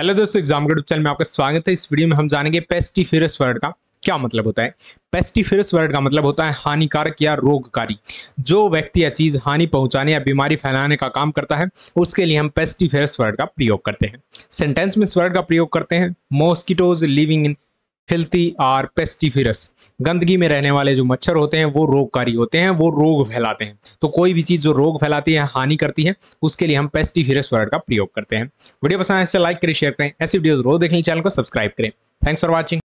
hello दोस्तों exam के channel में आपका स्वागत है इस वीडियो में हम जानेंगे पेस्टिफेरस वर्ड का क्या मतलब होता है पेस्टिफेरस वर्ड का मतलब होता है हानिकारक या रोगकारी जो व्यक्ति या चीज़ हानि पहुंचाने या बीमारी फैलाने का काम करता है उसके लिए हम पेस्टिफेरस वर्ड का प्रयोग करते हैं सेंटेंस में इस वर्ड का प्रयोग करते हैं mosquitoes living in filthy are pestiferous गंदगी में रहने वाले जो मच्छर होते हैं वो रोगकारी होते हैं वो रोग फैलाते हैं तो कोई भी चीज़ जो रोग फैलाती है हानि करती है उसके लिए हम पेस्टिफिरस वर्ड का प्रयोग करते हैं वीडियो पसंद है लाइक करें शेयर करें ऐसी वीडियो रोज देखें चैनल को सब्सक्राइब करें थैंक्स फॉर वॉचिंग